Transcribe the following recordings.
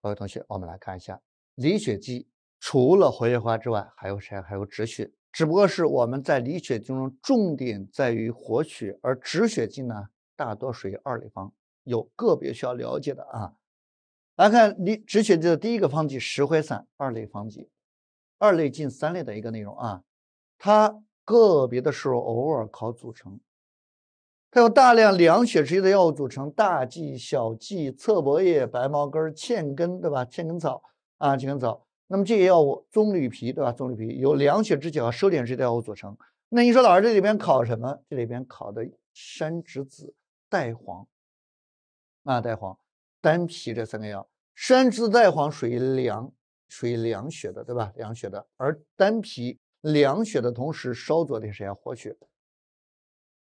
各位同学，我们来看一下凝血剂，除了活血化之外，还有谁？还有止血，只不过是我们在凝血剂中重点在于活血，而止血剂呢，大多属于二类方，有个别需要了解的啊。来看理止血剂的第一个方剂，石灰散，二类方剂，二类进三类的一个内容啊，它个别的时候偶尔考组成。它有大量凉血止血的药物组成，大蓟、小蓟、侧柏叶、白茅根、茜根，对吧？茜根草啊，茜根草。那么这些药物，棕榈皮，对吧？棕榈皮由凉血止血和收敛止血的药物组成。那你说老师这里边考什么？这里边考的山栀子、带黄啊、带黄、丹皮这三个药。山栀子、带黄属于凉，属于凉血的，对吧？凉血的。而丹皮凉血的同时，稍作点什么活血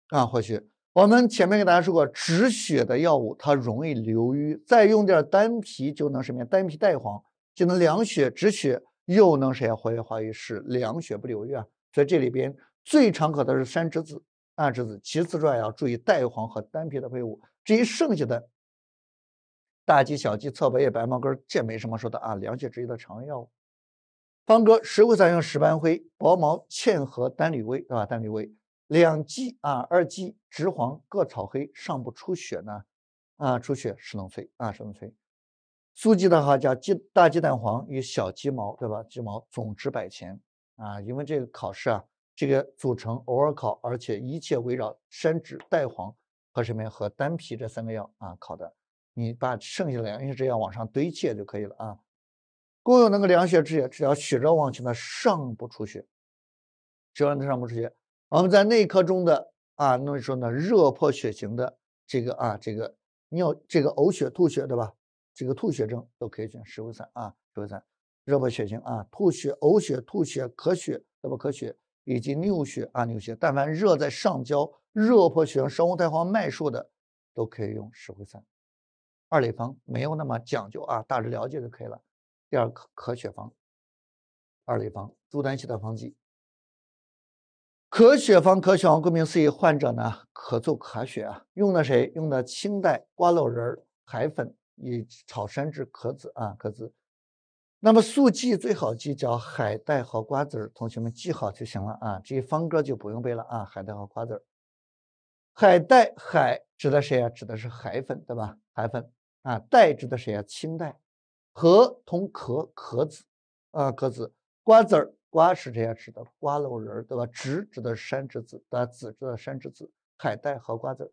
啊，活血。我们前面给大家说过，止血的药物它容易流瘀，再用点丹皮就能什么呀？丹皮、带黄就能凉血止血，又能谁呀？活血化瘀，使凉血不流瘀啊。所以这里边最常考的是山栀子、大栀子，其次之外要注意带黄和丹皮的配伍。至于剩下的大鸡小鸡、侧柏叶、白茅根，这没什么说的啊，凉血止血的常用药物。方哥，石灰散用石斑灰，薄毛嵌合丹吕薇，对吧？丹吕薇。两剂啊，二剂，直黄各炒黑，上不出血呢，啊，出血是能催啊，是能催。苏剂的话叫鸡大鸡蛋黄与小鸡毛，对吧？鸡毛总值百钱啊，因为这个考试啊，这个组成偶尔考，而且一切围绕山栀、带黄和什么和丹皮这三个药啊考的。你把剩下的两味药往上堆砌就可以了啊。共有那个凉血止血，只要血热旺起呢，上不出血，只要能上不出血。我们在内科中的啊，那么说呢，热破血型的这个啊，这个尿这个呕血、吐血对吧？这个吐血症都可以选石灰散啊，石灰散热破血型啊，吐血、呕血、吐血、咳血、咳不咳血，以及尿血啊，尿血，但凡热在上焦，热破血行，生物苔黄，脉数的，都可以用石灰散。二类方没有那么讲究啊，大致了解就可以了。第二个咳血方，二类方，猪丹七的方剂。咳血方，咳血方，顾名思义，患者呢咳嗽咳血啊，用的谁？用的清代瓜蒌仁、海粉以炒山治咳子啊，咳子。那么速记最好记叫海带和瓜子儿，同学们记好就行了啊。这些方歌就不用背了啊。海带和瓜子儿，海带海指的谁啊？指的是海粉，对吧？海粉啊，带指的谁啊？清代和同壳壳子啊，壳子瓜子儿。瓜是这样指的，瓜蒌仁儿，对吧？枳指的是山栀子，大家子的是山栀子，海带和瓜子。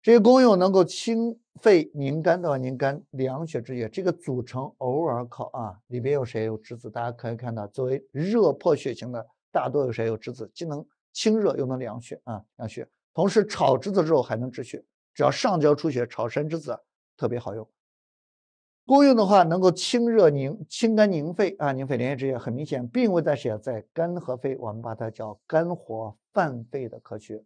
这些功用能够清肺宁肝，对吧？宁肝凉血止血。这个组成偶尔考啊，里边有谁有栀子？大家可以看到，作为热破血型的，大多有谁有栀子，既能清热又能凉血啊，凉血。同时炒栀子之后还能止血，只要上焦出血，炒山栀子特别好用。功用的话，能够清热宁清肝宁肺啊，宁肺连叶止液很明显，并未在血，在肝和肺，我们把它叫肝火犯肺的科学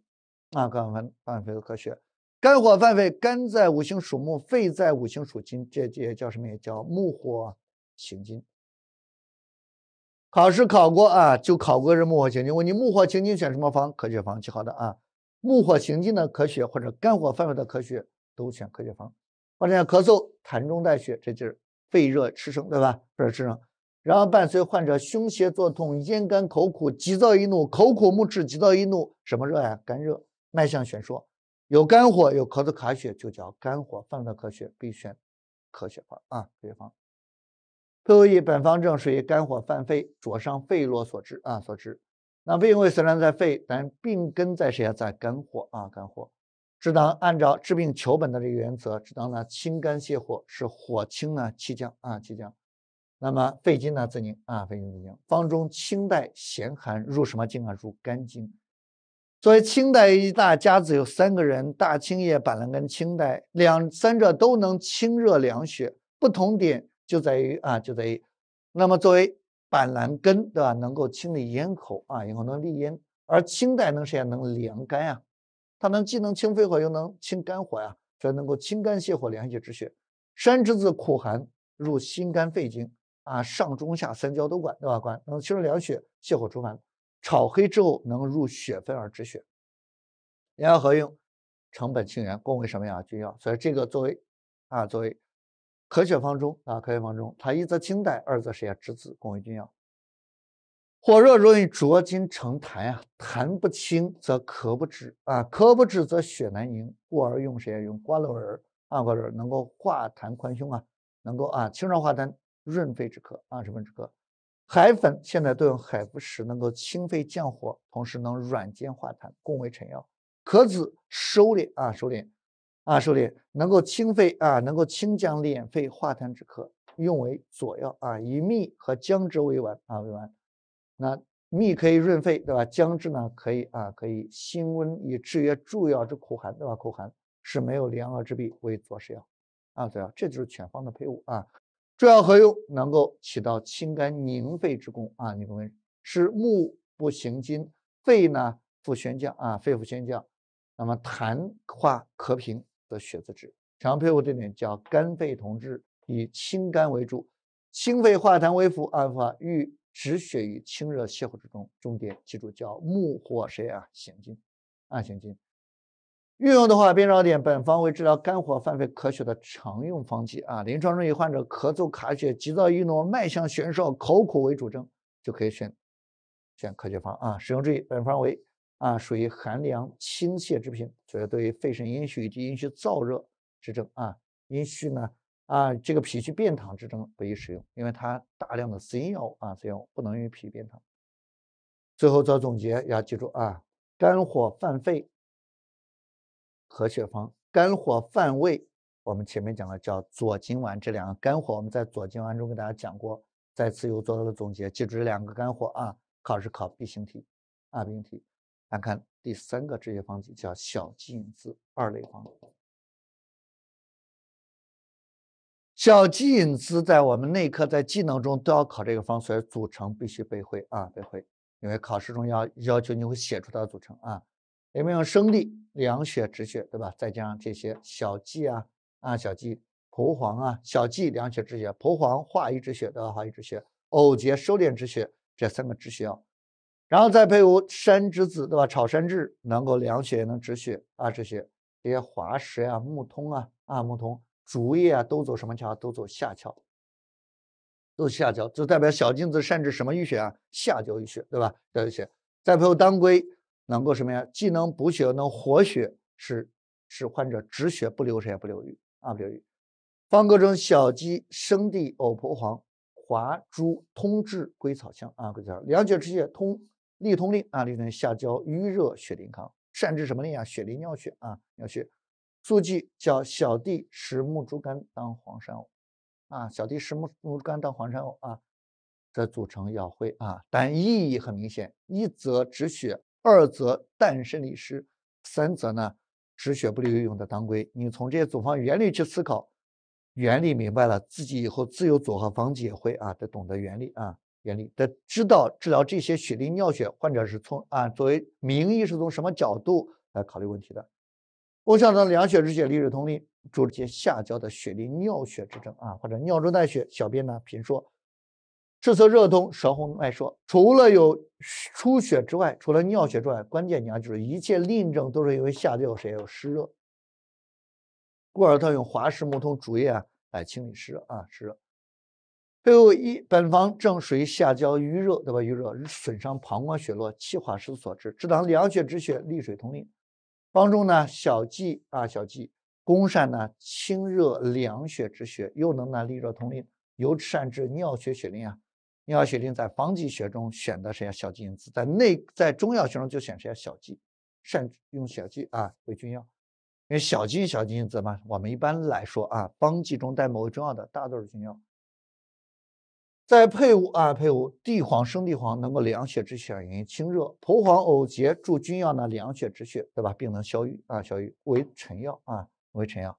啊，肝火犯肺的科学，肝火犯肺，肝在五行属木，肺在五行属金，这也叫什么？也叫木火行金。考试考过啊，就考过这木火行金。问你木火行金选什么方？科学方记好的啊，木火行金的科学或者肝火犯肺的科学都选咳血方。者现咳嗽。痰中带血，这就是肺热炽生，对吧？肺热炽生，然后伴随患者胸胁作痛、咽干口苦、急躁易怒、口苦目赤、急躁易怒，什么热呀？肝热。脉象弦说，有肝火，有咳嗽卡血，就叫肝火犯了咳血，必选咳血方啊，咳血方。最后一，本方证属于肝火犯肺，灼伤肺络所致啊所致。那病位虽然在肺，但病根在谁呀？在肝火啊，肝火。只能按照治病求本的这个原则，只能呢清肝泻火，使火清呢气降啊气降，那么肺经呢自宁啊肺经自宁。方中清代咸寒入什么经啊入肝经。作为清代一大家子有三个人，大青叶、板蓝根、清代两三者都能清热凉血，不同点就在于啊就在于，那么作为板蓝根对吧，能够清理咽口啊咽口能利咽，而清代能谁呀能凉肝啊。它能既能清肺火又能清肝火呀，所以能够清肝泻火凉血止血。山栀子苦寒，入心肝肺经，啊，上中下三焦都管，对吧？管能清热凉血泻火除烦。炒黑之后能入血分而止血。联药合用，成本清源共为什么呀？君药。所以这个作为啊作为咳血方中啊咳血方中，它一则清代，二则是呀？栀子共为君药。火热容易浊金成痰啊，痰不清则咳不止啊，咳不止则血难凝，故而用谁呀？用瓜蒌仁啊，瓜蒌仁能够化痰宽胸啊，能够啊清热化痰润肺止咳啊，止咳。海粉现在都用海服石，能够清肺降火，同时能软坚化痰，共为臣药。壳子收敛啊，收敛啊，收敛能够清肺啊，能够清降敛肺化痰止咳，用为佐药啊，以蜜和姜汁为丸啊，为丸。那蜜可以润肺，对吧？姜汁呢可以啊，可以辛温以制约诸药之苦寒，对吧？苦寒是没有凉遏之弊，为佐使药啊，对啊，这就是全方的配伍啊，中药合用能够起到清肝宁肺之功啊。你们是目不行津，肺呢腹宣降啊，肺负宣降，那么痰化咳平则血自止。常方配伍这点叫肝肺同治，以清肝为主，清肺化痰为辅，暗法郁止血于清热泻火之中，重点记住叫木火谁啊？行经，按行经。运用的话，编少点，本方为治疗肝火犯肺咳血的常用方剂啊。临床中以患者咳嗽卡血、急躁易怒、脉象弦瘦、口苦为主症，就可以选选咳血方啊。使用注意，本方为啊属于寒凉清泻之品，主要对于肺肾阴虚以及阴虚燥热之症啊，阴虚呢。啊，这个脾虚便溏之症不宜使用，因为它大量的滋阴药啊，滋阴不能用于脾虚便溏。最后做总结，要记住啊，肝火犯肺，和血方；肝火犯胃，我们前面讲了叫左金丸，这两个肝火我们在左金丸中给大家讲过，再次又做了总结，记住这两个肝火啊，考试考必型题啊，必型题。来看第三个止血方剂叫小金子二类方。小蓟引子在我们内科在技能中都要考这个方，所以组成必须背会啊背会，因为考试中要要求你会写出它的组成啊。有没有生地凉血止血，对吧？再加上这些小蓟啊啊小蓟、蒲黄啊，小蓟凉血止血，蒲黄化瘀止血，对吧？化瘀止血，藕节收敛止血，这三个止血。药，然后再配伍山栀子，对吧？炒山栀能够凉血，也能止血啊。止血，这些滑石啊、木通啊啊木通。竹叶啊，都走什么桥？都走下桥，都下焦，就代表小镜子善治什么淤血啊？下焦淤血，对吧？淤血。再配合当归，能够什么呀？既能补血，又能活血，使使患者止血不流血，不流瘀啊，不流瘀。方格中小蓟生地藕婆黄，滑珠通治归草香啊，归草香。两解出血通利通令啊，利通下焦瘀热血淋康，善治什么令啊？血淋尿血啊，尿血。速记叫小弟石木、竹竿当黄山偶，啊，小弟石木、竹竿当黄山偶啊，这组成要会啊，但意义很明显：一则止血，二则淡生利湿，三则呢止血不利于用的当归。你从这些组方原理去思考，原理明白了，自己以后自由组合方解也会啊，得懂得原理啊，原理得知道治疗这些血淋尿血患者是从啊作为名义是从什么角度来考虑问题的。我想呢，凉血止血，利水通淋，主治下焦的血淋、尿血之症啊，或者尿中带血，小便呢频说，赤色热通，舌红脉数。除了有出血之外，除了尿血之外，关键要就是一切淋症都是因为下焦是有湿热。故而他用滑石、木通竹液啊来清理湿热啊湿热。最后一本方正属于下焦余热对吧？余热损伤膀胱血络，气化湿所致。治当凉血止血，利水通淋。方中呢，小蓟啊，小蓟，公善呢清热凉血止血，又能呢利热通淋，尤善治尿血血淋啊。尿血淋在方剂学中选的是小剂因子，在内，在中药学中就选是小剂，善用小剂啊为君药，因为小剂小因子嘛，我们一般来说啊，方剂中带某味中药的，大多数是君药。在配伍啊，配伍地黄生地黄能够凉血止血，清热；蒲黄藕节助君药呢凉血止血，对吧？病能消瘀啊，消瘀为臣药啊，为臣药。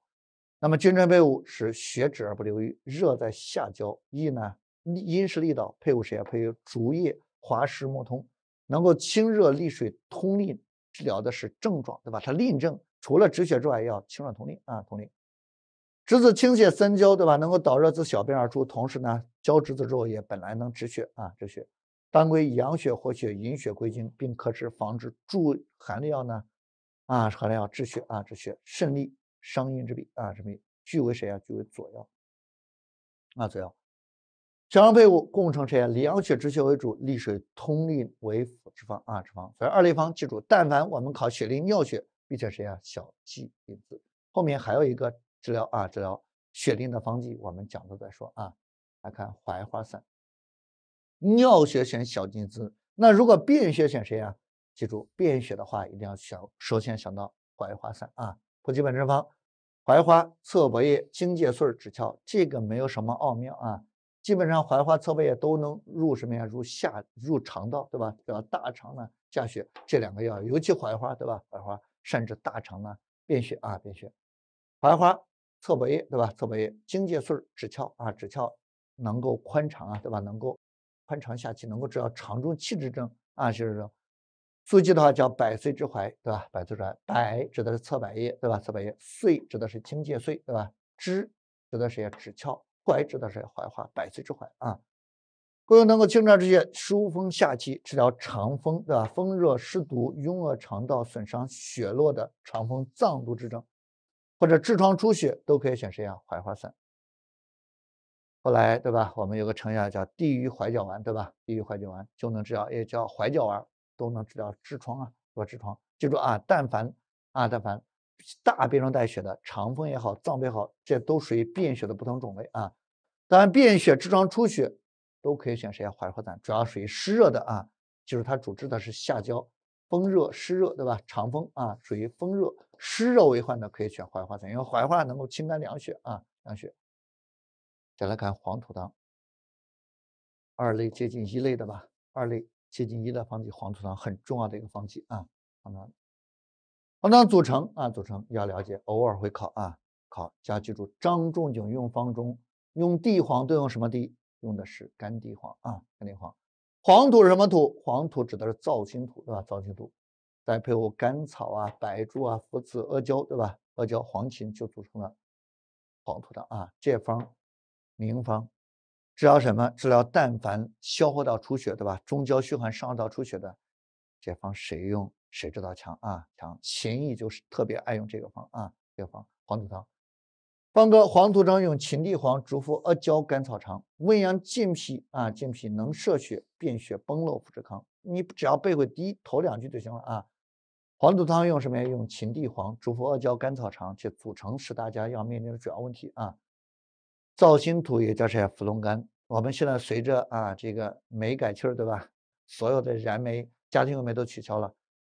那么君臣配伍使血止而不留瘀，热在下焦，易呢阴是利导。配伍谁啊？配竹叶、滑石、木通，能够清热利水通淋，治疗的是症状，对吧？它淋症，除了止血之外，要清热通淋啊，通淋。栀子清泻三焦，对吧？能够导热自小便而出，同时呢，浇栀子之后也本来能止血啊，止血。当归养血活血，引血归经，并可治防止助寒的药呢，啊，寒的药止血啊，止血。肾利伤阴之弊啊，什么？据为谁啊？据为左药，啊，左药。小肠配伍共成谁啊？凉血止血为主，利水通淋为辅之方啊，之方。所以二立方记住，但凡我们考血淋尿血，并且谁啊？小蓟引子。后面还有一个。治疗啊，治疗血淋的方剂，我们讲了再说啊。来看槐花散，尿血选小金子，那如果便血选谁啊？记住，便血的话一定要选，首先想到槐花散啊。普及本证方：槐花、侧柏叶、荆芥穗、枳壳。这个没有什么奥妙啊，基本上槐花、侧柏叶都能入什么呀？入下、入肠道，对吧？要大肠呢，下血。这两个药，尤其槐花，对吧？槐花甚至大肠呢，便血啊，便血，槐花。侧柏叶，对吧？侧柏叶，荆芥穗儿翘啊，指翘能够宽长啊，对吧？能够宽长下气，能够治疗肠中气滞症啊。就是说，俗记的话叫百岁之怀，对吧？百岁之怀，百指的是侧柏叶，对吧？侧柏叶，穗指的是荆芥穗，对吧？枝指的是也枝鞘，怀指的是槐花，百岁之怀啊。故能够清肠止泻、疏风下气，治疗肠风，对吧？风热湿毒壅恶肠道、损伤血络的肠风脏毒之症。或者痔疮出血都可以选谁呀？槐花散。后来，对吧？我们有个成药叫地榆槐角丸，对吧？地榆槐角丸就能治疗，也叫槐角丸，都能治疗痔疮啊，吧？痔疮。记住啊，但凡啊，但凡大便中带血的，肠风也好，脏也好，这都属于便血的不同种类啊。当然，便血、痔疮出血都可以选谁呀？槐花散，主要属于湿热的啊，就是它主治的是下焦风热湿热，对吧？肠风啊，属于风热。湿热为患的可以选槐花散，因为槐花能够清肝凉血啊，凉血。再来看黄土汤，二类接近一类的吧，二类接近一类方剂，黄土汤很重要的一个方剂啊，黄土汤。黄土汤组成啊，组成要了解，偶尔会考啊，考要记住。张仲景用方中用地黄都用什么地？用的是干地黄啊，干地黄。黄土是什么土？黄土指的是燥青土，对吧？燥青土。再配合甘草啊、白术啊、附子、阿胶，对吧？阿胶、黄芩就组成了黄土汤啊。这方名方，治疗什么？治疗但凡消化道出血，对吧？中焦虚寒、上道出血的，这方谁用谁知道强啊！强秦义就是特别爱用这个方啊，这个方黄土汤。方哥，黄土汤用秦地黄、竹茯、阿胶、甘草汤，温阳健脾啊，健脾能摄血、便血崩漏腹之康。你只要背会第一头两句就行了啊。黄土汤用什么？用秦地黄、竹茯、阿胶、甘草、茶去组成是大家要面临的主要问题啊。造心土也叫啥？芙龙干。我们现在随着啊这个煤改气儿，对吧？所有的燃煤、家庭用煤都取消了。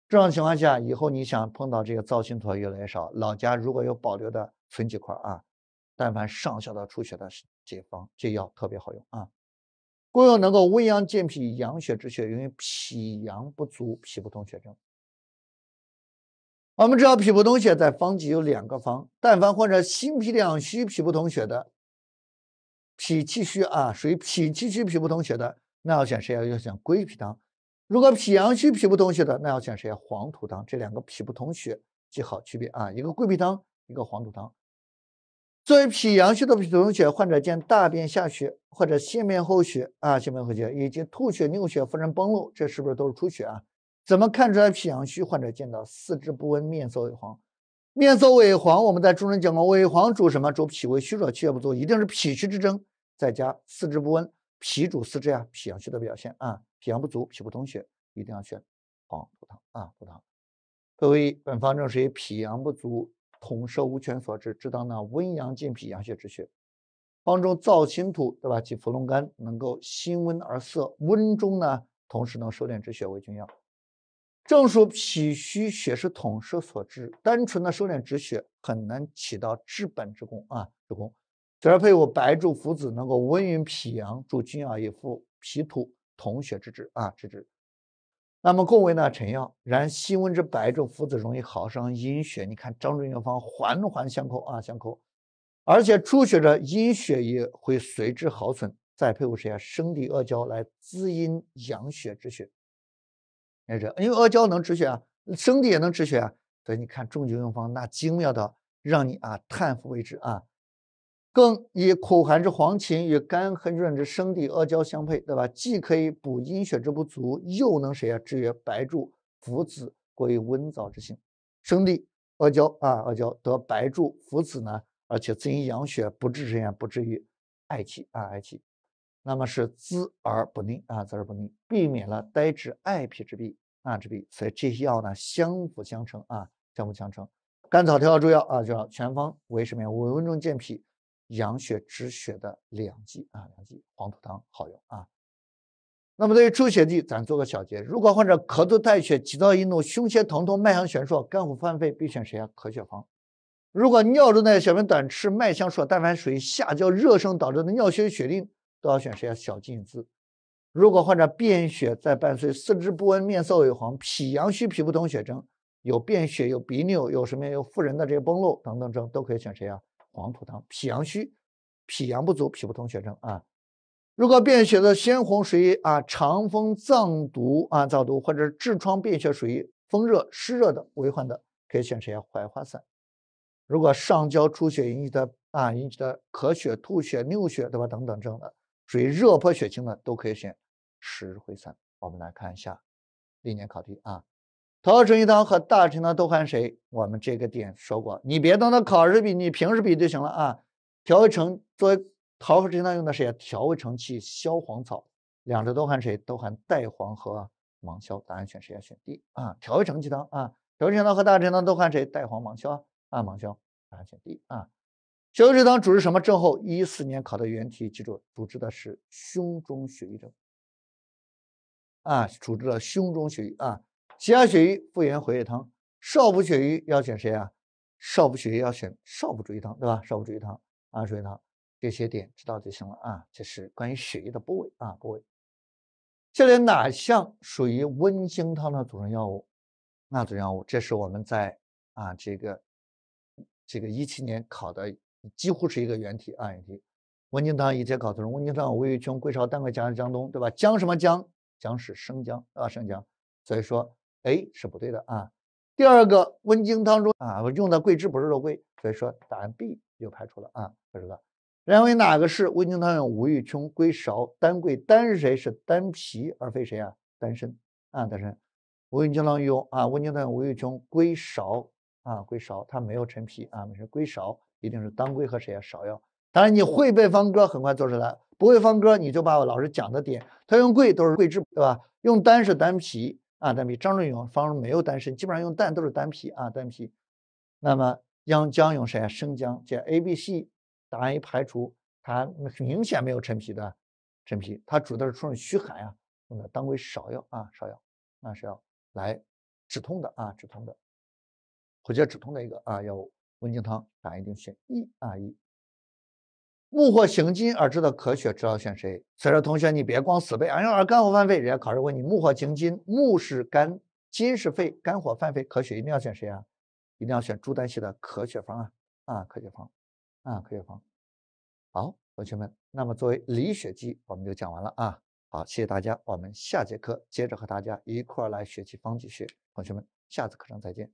这种情况下，以后你想碰到这个造心土越来越少。老家如果有保留的，存几块啊。但凡上消到出血的解方，这药特别好用啊。功用能够温阳健脾、养血止血，用于脾阳不足、脾不通血症。我们知道脾不通血，在方剂有两个方，但凡患者心脾两虚、脾不通血的，脾气虚啊，属于脾气虚、脾不通血的，那要选谁啊？要选归脾汤。如果脾阳虚、脾不通血的，那要选谁啊？黄土汤。这两个脾不通血，记好区别啊，一个归脾汤，一个黄土汤。作为脾阳虚的脾不统血患者，见大便下血或者泻面后血啊，泻面后血，以及吐血、尿血、腹人崩漏，这是不是都是出血啊？怎么看出来脾阳虚患者见到四肢不温、面色萎黄？面色萎黄，我们在中医讲过，萎黄主什么？主脾胃虚弱、气血不足，一定是脾虚之症，再加四肢不温，脾主四肢啊，脾阳虚的表现啊，脾阳不足、脾不通血，一定要选黄土汤啊，土汤。各位，本方证是以脾阳不足、统摄无权所致，治当呢温阳健脾、养血止血。方中燥心土，对吧？及茯龙肝能够辛温而涩，温中呢，同时能收敛止血，为君药。正属脾虚血是统摄所致，单纯的收敛止血很难起到治本之功啊！之功，再配伍白术、附子，能够温运脾阳，助君啊以复脾土统血之治啊之治。那么共为呢成药，然辛温之白术、附子容易耗伤阴血，你看张仲景方环环相扣啊相扣，而且出血者阴血也会随之耗损，再配伍谁啊生地、阿胶来滋阴养血止血。也这，因为阿胶能止血啊，生地也能止血啊，所以你看重灸用方那精妙到让你啊叹服为止啊。更以苦寒之黄芩与甘寒润之生地、阿胶相配，对吧？既可以补阴血之不足，又能谁啊制约白术、附子过于温燥之性。生地、阿胶啊，阿胶得白术、附子呢，而且滋阴养血，不治之呀，不至于嗳气啊，嗳气。那么是滋而不腻啊，滋而不腻，避免了呆滞碍脾之弊啊之弊，所以这些药呢相辅相成啊，相辅相成。甘草调和诸药啊，叫全方为什么呀？温中健脾、养血止血的两剂啊，两剂。黄土汤好用啊。那么对于出血剂，咱做个小结：如果患者咳嗽带血、急躁易怒、胸胁疼痛、脉象弦数、肝火犯肺，必选谁啊？咳血方。如果尿中带血、小便短赤、脉象数，但凡属于下焦热盛导致的尿血血淋，都要选谁呀？小静子。如果患者便血在伴随四肢不温、面色萎黄、脾阳虚、脾不通血症，有便血、有鼻衄、有什么有妇人的这些崩漏等等症，都可以选谁啊？黄土汤。脾阳虚，脾阳不足、脾不通血症啊。如果便血的鲜红属于啊肠风脏毒啊燥毒，或者是痔疮便血属于风热湿热的为患的，可以选谁呀？槐花散。如果上焦出血引起的啊引起的咳血、吐血、尿血对吧？等等症的。属于热破血清的都可以选石灰散。我们来看一下历年考题啊。桃核承气汤和大陈汤都含谁？我们这个点说过，你别当它考试比，你平时比就行了啊。调味成作为桃核陈汤用的是调味成气，消黄草，两者都含谁？都含带黄和芒硝。答案选谁？选 D 啊。调味成气汤啊，调味成汤和大陈汤都含谁？带黄、芒硝啊，芒硝。答案选 D 啊。小青龙汤主治什么症候？一四年考的原题，记住，主治的是胸中血瘀症。啊，主治了胸中血瘀啊，气压血瘀复原回阳汤，少补血瘀要选谁啊？少补血瘀要选少补主瘀汤，对吧？少补主瘀汤啊，主瘀汤这些点知道就行了啊。这是关于血瘀的部位啊，部位。下列哪项属于温经汤的组成药物？那组药物，这是我们在啊这个这个一七年考的。几乎是一个原体，啊，原体。温经汤一切考头中，温经汤吴郁琼归芍丹桂加了江东，对吧？姜什么姜？姜是生姜啊，生姜。所以说，A 是不对的啊。第二个，温经汤中啊，用的桂枝不是肉桂，所以说答案 B 又排除了啊，不知道。然为哪个是温经汤用无郁琼归芍丹桂？丹是谁？是丹皮而非谁啊？丹参啊，丹参。温经汤用啊，温经汤无郁琼归芍啊，归芍，它没有陈皮啊，没事归芍。一定是当归和谁啊？芍药。当然你会背方歌，很快做出来。不会方歌，你就把我老师讲的点，他用桂都是桂枝，对吧？用丹是丹皮啊，丹皮。张仲永方中没有丹参，基本上用丹都是丹皮啊，丹皮。那么将姜用谁啊？生姜。解 A、B、C，答案一排除，它明显没有陈皮的，陈皮。它主的是出于虚寒呀，用的当归、芍药啊，芍药，那芍药来止痛的啊，止痛的，或者止痛的一个啊，药物，温经汤，答案一定选一啊一。木火行金而知的咳血，知道选谁？所以说，同学你别光死背，哎呀，肝火犯肺，人家考试问你木火行金，木是肝，金是肺，肝火犯肺咳血，一定要选谁啊？一定要选朱丹溪的咳血方啊啊咳血方啊咳血方。好，同学们，那么作为理血姬，我们就讲完了啊。好，谢谢大家，我们下节课接着和大家一块儿来学习方剂学。同学们，下次课程再见。